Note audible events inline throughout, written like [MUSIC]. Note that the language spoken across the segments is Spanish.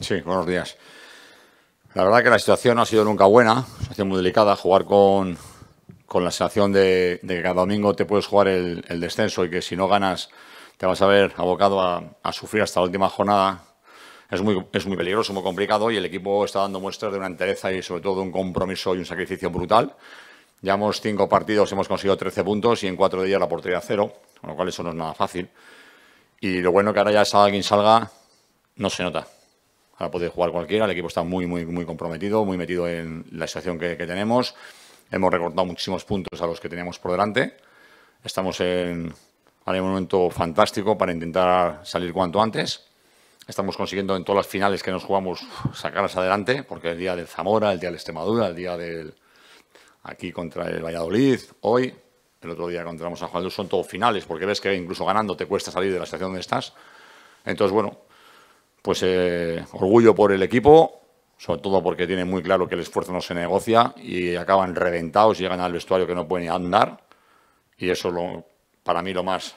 Sí, buenos días. La verdad que la situación no ha sido nunca buena, Ha situación muy delicada, jugar con, la sensación de, que cada domingo te puedes jugar el, descenso y que si no ganas te vas a ver abocado a, sufrir hasta la última jornada. Es muy, es muy peligroso, muy complicado y el equipo está dando muestras de una entereza y sobre todo de un compromiso y un sacrificio brutal. Llevamos cinco partidos, hemos conseguido 13 puntos y en cuatro de ellas la portería cero, con lo cual eso no es nada fácil. Y lo bueno que ahora ya salga quien salga, no se nota. Ahora puede jugar cualquiera, el equipo está muy, muy, muy comprometido, muy metido en la situación que, tenemos. Hemos recortado muchísimos puntos a los que teníamos por delante. Estamos en, un momento fantástico para intentar salir cuanto antes. Estamos consiguiendo en todas las finales que nos jugamos sacarlas adelante, porque el día del Zamora, el día del Extremadura, el día del aquí contra el Valladolid, hoy, el otro día contra San Juan son todos finales, porque ves que incluso ganando te cuesta salir de la situación donde estás. Entonces, bueno, pues eh, orgullo por el equipo, sobre todo porque tiene muy claro que el esfuerzo no se negocia y acaban reventados, y llegan al vestuario que no pueden andar y eso lo, para mí lo más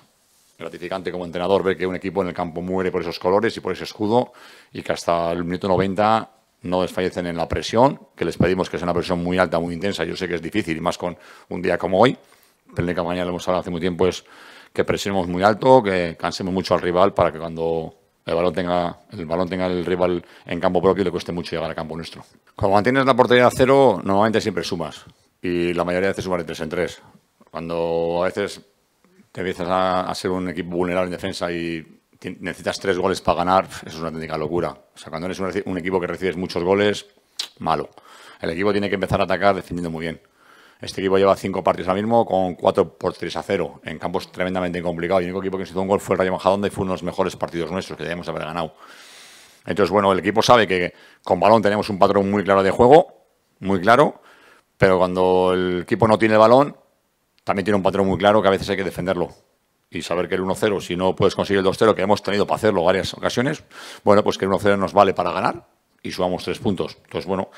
gratificante como entrenador ver que un equipo en el campo muere por esos colores y por ese escudo y que hasta el minuto 90 no desfallecen en la presión, que les pedimos que sea una presión muy alta, muy intensa, yo sé que es difícil y más con un día como hoy, pero que mañana lo hemos hablado hace muy tiempo es que presionemos muy alto, que cansemos mucho al rival para que cuando el balón tenga el balón tenga el rival en campo propio y le cueste mucho llegar a campo nuestro. Cuando mantienes la oportunidad a cero, normalmente siempre sumas. Y la mayoría de veces sumas de tres en tres. Cuando a veces te empiezas a, ser un equipo vulnerable en defensa y necesitas tres goles para ganar, eso es una técnica locura. O sea, cuando eres un, un equipo que recibes muchos goles, malo. El equipo tiene que empezar a atacar defendiendo muy bien. Este equipo lleva cinco partidos al mismo con cuatro por 3 a 0 en campos tremendamente complicados. Y el único equipo que hizo un gol fue el Rayo Majadonda y fue uno de los mejores partidos nuestros que debemos haber ganado. Entonces, bueno, el equipo sabe que con balón tenemos un patrón muy claro de juego, muy claro, pero cuando el equipo no tiene el balón, también tiene un patrón muy claro que a veces hay que defenderlo. Y saber que el 1-0, si no puedes conseguir el 2-0, que hemos tenido para hacerlo varias ocasiones, bueno, pues que el 1-0 nos vale para ganar y subamos tres puntos. Entonces, bueno,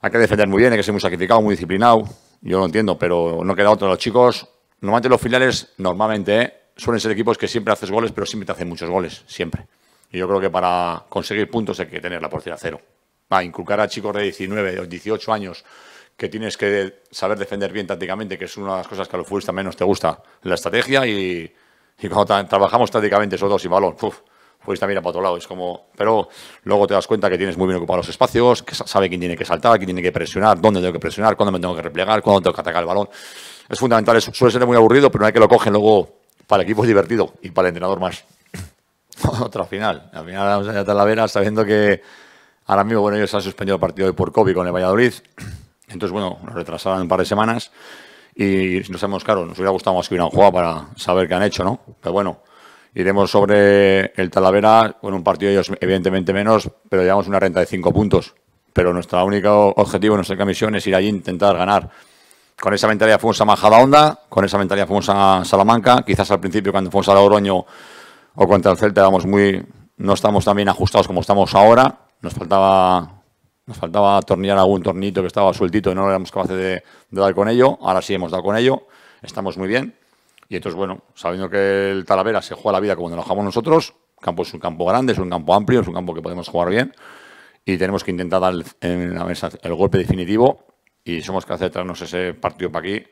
hay que defender muy bien, hay que ser muy sacrificado, muy disciplinado. Yo lo entiendo, pero no queda otro. Los chicos, normalmente los finales, normalmente, ¿eh? suelen ser equipos que siempre haces goles, pero siempre te hacen muchos goles, siempre. Y yo creo que para conseguir puntos hay que tener la portería cero. Va, inculcar a chicos de 19 o 18 años que tienes que saber defender bien tácticamente, que es una de las cosas que a los futbolistas menos te gusta, la estrategia y, cuando trabajamos tácticamente, esos dos y balón, uf, pues también para otro lado. Es como, pero luego te das cuenta que tienes muy bien ocupados los espacios, que sabe quién tiene que saltar, quién tiene que presionar, dónde tengo que presionar, cuándo me tengo que replegar, cuándo tengo que atacar el balón. Es fundamental, eso suele ser muy aburrido, pero una vez que lo cogen, luego para el equipo es divertido y para el entrenador más. [LAUGHS] Otra final. Al final vamos a Talavera sabiendo que ahora mismo, bueno, ellos han suspendido el partido hoy por COVID con el Valladolid. Entonces, bueno, nos retrasaron un par de semanas y nos hemos claro, nos hubiera gustado más que hubieran jugado para saber qué han hecho, ¿no? Pero bueno. Iremos sobre el Talavera con un partido ellos evidentemente menos, pero llevamos una renta de cinco puntos. Pero nuestro único objetivo, nuestra misión es ir allí e intentar ganar. Con esa mentalidad fuimos a Majadahonda, con esa mentalidad fuimos a Salamanca. Quizás al principio cuando fuimos a Oroño o contra el Celta éramos muy, no estamos tan bien ajustados como estamos ahora. Nos faltaba nos faltaba atornillar algún tornito que estaba sueltito y no éramos capaces de, de, dar con ello. Ahora sí hemos dado con ello. Estamos muy bien. Y entonces, bueno, sabiendo que el Talavera se juega la vida como nos jugamos nosotros, campo es un campo grande, es un campo amplio, es un campo que podemos jugar bien y tenemos que intentar dar en la mesa el golpe definitivo y somos capaces de traernos ese partido para aquí,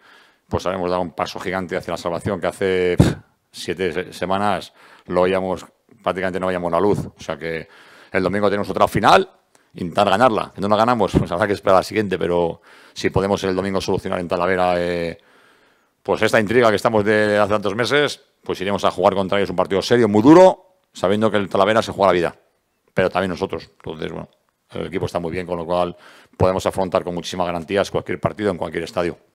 pues sabemos dado un paso gigante hacia la salvación que hace siete semanas lo prácticamente no veíamos la luz. O sea que el domingo tenemos otra final, intentar ganarla. Si no la ganamos, pues habrá que esperar a la siguiente, pero si podemos el domingo solucionar en Talavera... Eh, pues esta intriga que estamos de hace tantos meses, pues iremos a jugar contra ellos un partido serio, muy duro, sabiendo que el Talavera se juega la vida, pero también nosotros. Entonces, bueno, el equipo está muy bien, con lo cual podemos afrontar con muchísimas garantías cualquier partido en cualquier estadio.